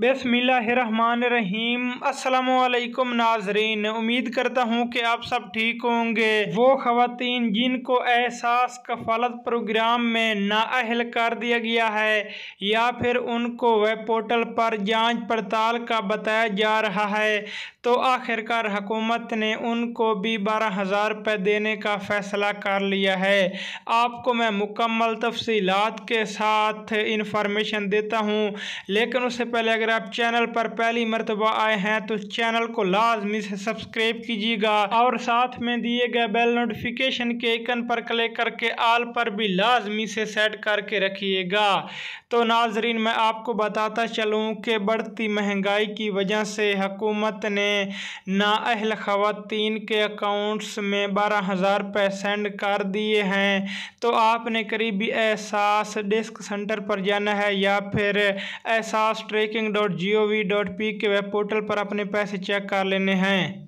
बसमीम असलकम नाजरीन उम्मीद करता हूँ कि आप सब ठीक होंगे वो ख़वान जिनको एहसास कफालत प्रोग्राम में नाअल कर दिया गया है या फिर उनको वेब पोर्टल पर जांच पड़ताल का बताया जा रहा है तो आखिरकार हुकूमत ने उनको भी बारह हज़ार रुपये देने का फ़ैसला कर लिया है आपको मैं मुकम्मल तफसीलत के साथ इंफॉर्मेशन देता हूँ लेकिन उससे पहले अगर अगर आप चैनल पर पहली मरतबा आए हैं तो चैनल को लाजमी से सब्सक्राइब कीजिएगा और साथ में दिए गए बेल नोटिफिकेशन के आइकन पर क्लिक करके आल पर भी लाजमी से सेट करके रखिएगा तो नाजरीन मैं आपको बताता चलूँ कि बढ़ती महंगाई की वजह से हकूमत ने नाअहल ख़वान के अकाउंट्स में बारह हज़ार रुपये सेंड कर दिए हैं तो आपने करीबी एहसास डिस्क सेंटर पर जाना है या फिर Ehsaas tracking dot G O V dot P K web portal पर अपने पैसे चेक कर लेने हैं